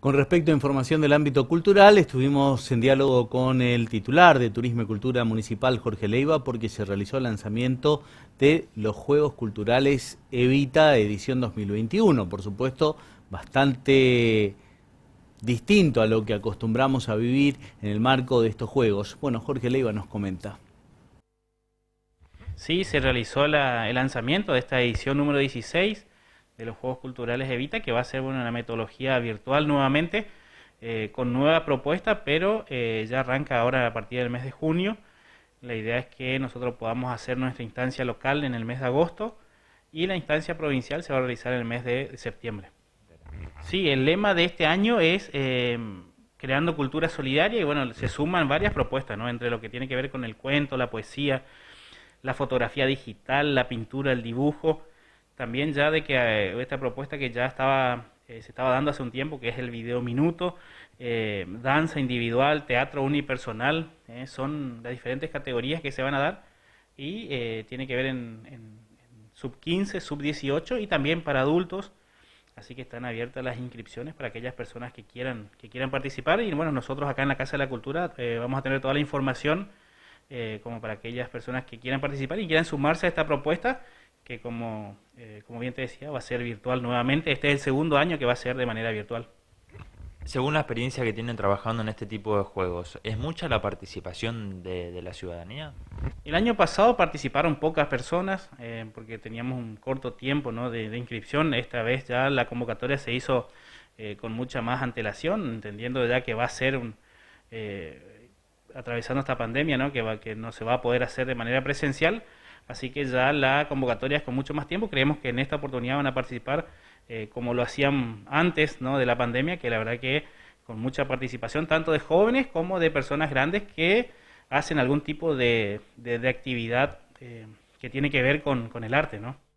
Con respecto a información del ámbito cultural, estuvimos en diálogo con el titular de Turismo y Cultura Municipal, Jorge Leiva, porque se realizó el lanzamiento de los Juegos Culturales Evita edición 2021. Por supuesto, bastante distinto a lo que acostumbramos a vivir en el marco de estos Juegos. Bueno, Jorge Leiva nos comenta. Sí, se realizó el lanzamiento de esta edición número 16 de los Juegos Culturales Evita, que va a ser una metodología virtual nuevamente, eh, con nueva propuesta, pero eh, ya arranca ahora a partir del mes de junio. La idea es que nosotros podamos hacer nuestra instancia local en el mes de agosto y la instancia provincial se va a realizar en el mes de septiembre. Sí, el lema de este año es eh, creando cultura solidaria y bueno, se suman varias propuestas, ¿no? Entre lo que tiene que ver con el cuento, la poesía, la fotografía digital, la pintura, el dibujo también ya de que eh, esta propuesta que ya estaba eh, se estaba dando hace un tiempo, que es el video minuto, eh, danza individual, teatro unipersonal, son las diferentes categorías que se van a dar y tiene que ver en, sub 15, sub 18 y también para adultos. Así que están abiertas las inscripciones para aquellas personas que quieran que quieran participar y bueno nosotros acá en la Casa de la Cultura vamos a tener toda la información eh, como para aquellas personas que quieran participar y quieran sumarse a esta propuesta, que como, eh, como bien te decía, va a ser virtual nuevamente. Este es el segundo año que va a ser de manera virtual. Según la experiencia que tienen trabajando en este tipo de juegos, ¿es mucha la participación de, la ciudadanía? El año pasado participaron pocas personas eh, porque teníamos un corto tiempo de, inscripción. Esta vez ya la convocatoria se hizo con mucha más antelación, entendiendo ya que va a ser un, atravesando esta pandemia, ¿no? Que, que no se va a poder hacer de manera presencial. Así que ya la convocatoria es con mucho más tiempo. Creemos que en esta oportunidad van a participar eh, como lo hacían antes ¿no? de la pandemia, que la verdad que con mucha participación tanto de jóvenes como de personas grandes que hacen algún tipo de, de, actividad eh, que tiene que ver con, con el arte, ¿no?